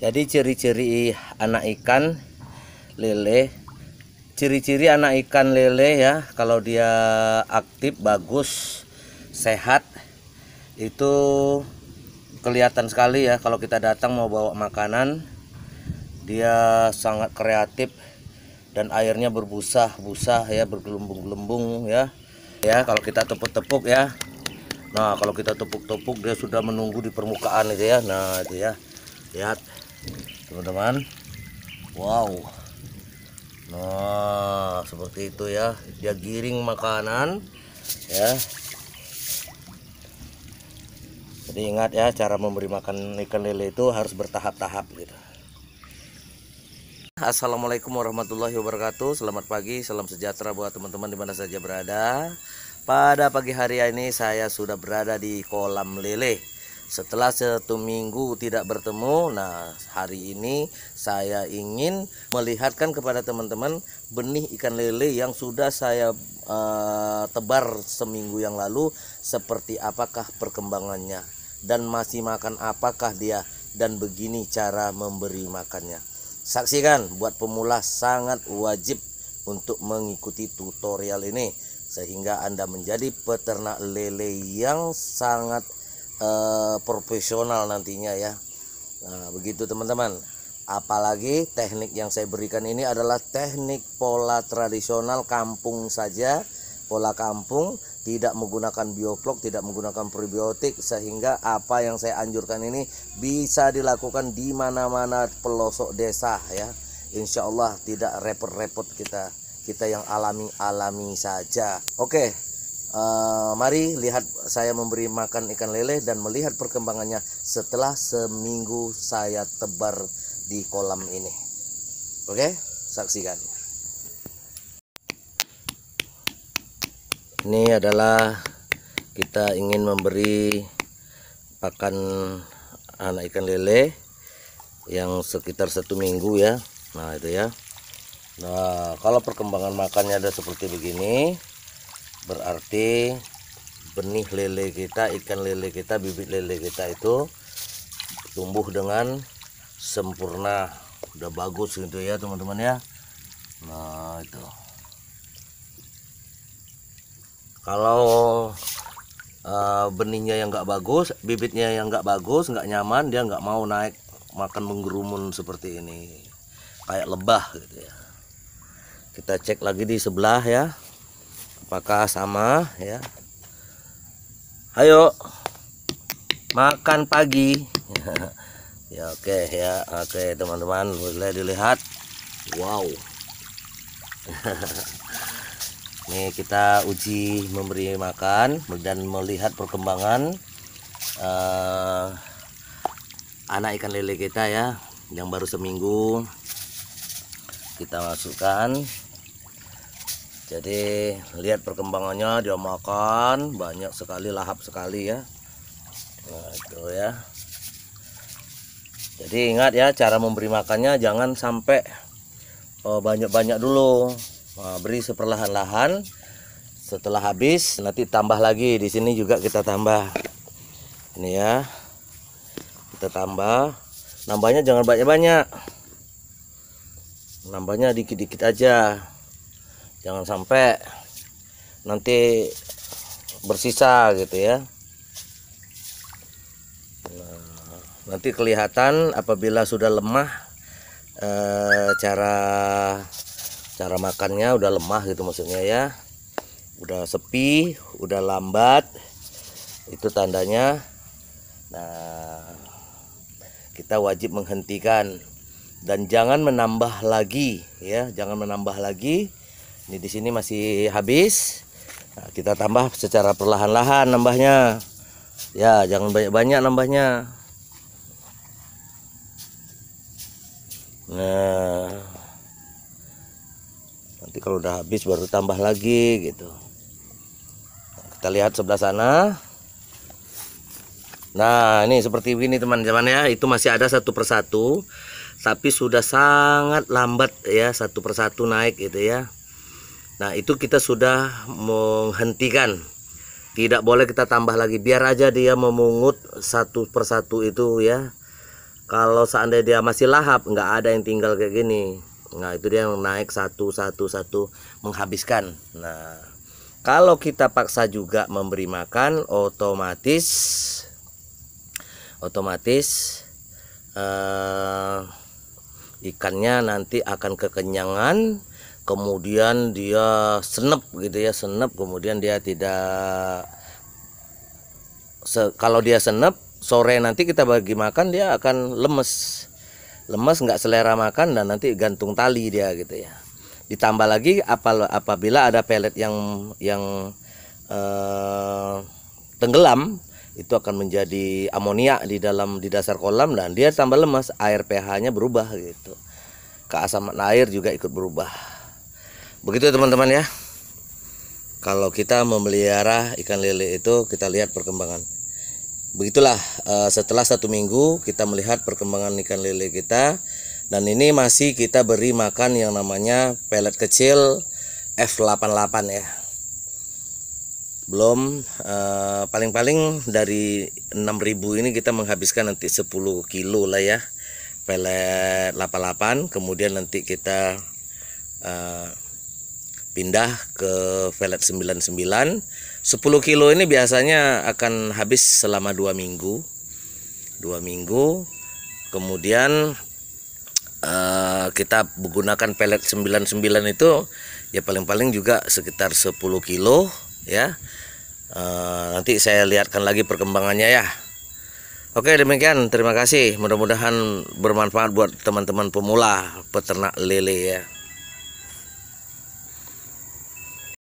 jadi ciri-ciri anak ikan lele ciri-ciri anak ikan lele ya kalau dia aktif bagus sehat itu kelihatan sekali ya kalau kita datang mau bawa makanan dia sangat kreatif dan airnya berbusa-busa ya bergelembung-gelembung ya ya kalau kita tepuk-tepuk ya nah kalau kita tepuk-tepuk dia sudah menunggu di permukaan itu ya nah itu ya lihat teman-teman wow nah seperti itu ya dia giring makanan ya jadi ingat ya cara memberi makan ikan lele itu harus bertahap-tahap gitu Assalamualaikum warahmatullahi wabarakatuh Selamat pagi, salam sejahtera buat teman-teman dimana saja berada Pada pagi hari ini saya sudah berada di kolam lele setelah satu minggu tidak bertemu, nah hari ini saya ingin melihatkan kepada teman-teman benih ikan lele yang sudah saya uh, tebar seminggu yang lalu seperti apakah perkembangannya dan masih makan apakah dia dan begini cara memberi makannya. Saksikan buat pemula sangat wajib untuk mengikuti tutorial ini sehingga Anda menjadi peternak lele yang sangat Eh, profesional nantinya ya nah, begitu teman-teman apalagi teknik yang saya berikan ini adalah teknik pola tradisional kampung saja pola kampung tidak menggunakan bioplok tidak menggunakan probiotik sehingga apa yang saya anjurkan ini bisa dilakukan di mana-mana pelosok desa ya Insya Allah tidak repot-repot kita kita yang alami-alami saja oke Uh, mari lihat saya memberi makan ikan lele dan melihat perkembangannya setelah seminggu saya tebar di kolam ini. Oke, okay? saksikan. Ini adalah kita ingin memberi pakan anak ikan lele yang sekitar satu minggu ya. Nah itu ya. Nah kalau perkembangan makannya ada seperti begini, berarti benih lele kita ikan lele kita bibit lele kita itu tumbuh dengan sempurna udah bagus gitu ya teman-teman ya nah itu kalau uh, benihnya yang nggak bagus bibitnya yang nggak bagus nggak nyaman dia nggak mau naik makan menggerumun seperti ini kayak lebah gitu ya kita cek lagi di sebelah ya apakah sama ya ayo makan pagi ya oke okay, ya oke okay, teman-teman boleh dilihat wow ini kita uji memberi makan dan melihat perkembangan uh, anak ikan lele kita ya yang baru seminggu kita masukkan jadi lihat perkembangannya dia makan banyak sekali lahap sekali ya nah, itu ya jadi ingat ya cara memberi makannya jangan sampai eh, banyak-banyak oh, dulu nah, beri seperlahan-lahan setelah habis nanti tambah lagi di sini juga kita tambah ini ya kita tambah nambahnya jangan banyak-banyak nambahnya dikit-dikit aja jangan sampai nanti bersisa gitu ya nah, nanti kelihatan apabila sudah lemah eh, cara cara makannya udah lemah gitu maksudnya ya udah sepi udah lambat itu tandanya nah kita wajib menghentikan dan jangan menambah lagi ya jangan menambah lagi ini di sini masih habis nah, kita tambah secara perlahan-lahan nambahnya ya jangan banyak-banyak nambahnya nah nanti kalau udah habis baru tambah lagi gitu nah, kita lihat sebelah sana Nah ini seperti ini teman-teman ya itu masih ada satu persatu tapi sudah sangat lambat ya satu persatu naik gitu ya Nah itu kita sudah menghentikan tidak boleh kita tambah lagi biar aja dia memungut satu persatu itu ya kalau seandainya dia masih lahap nggak ada yang tinggal kayak gini nah itu dia yang naik satu satu satu menghabiskan nah kalau kita paksa juga memberi makan otomatis otomatis uh, ikannya nanti akan kekenyangan kemudian dia senep gitu ya senep kemudian dia tidak se, kalau dia senep sore nanti kita bagi makan dia akan lemes lemes nggak selera makan dan nanti gantung tali dia gitu ya ditambah lagi apabila ada pelet yang yang eh, tenggelam itu akan menjadi amonia di dalam di dasar kolam dan dia tambah lemas air pH-nya berubah gitu keasaman air juga ikut berubah begitu ya, teman-teman ya kalau kita memelihara ikan lele itu kita lihat perkembangan begitulah eh, setelah satu minggu kita melihat perkembangan ikan lele kita dan ini masih kita beri makan yang namanya pelet kecil F88 ya belum eh, paling-paling dari 6000 ini kita menghabiskan nanti 10 kilo lah ya pelet 88 kemudian nanti kita uh, pindah ke Velet 99 10 kilo ini biasanya akan habis selama dua minggu dua minggu kemudian uh, kita menggunakan pelet 99 itu ya paling-paling juga sekitar 10 kilo ya uh, nanti saya lihatkan lagi perkembangannya ya Oke demikian terima kasih mudah-mudahan bermanfaat buat teman-teman pemula peternak lele ya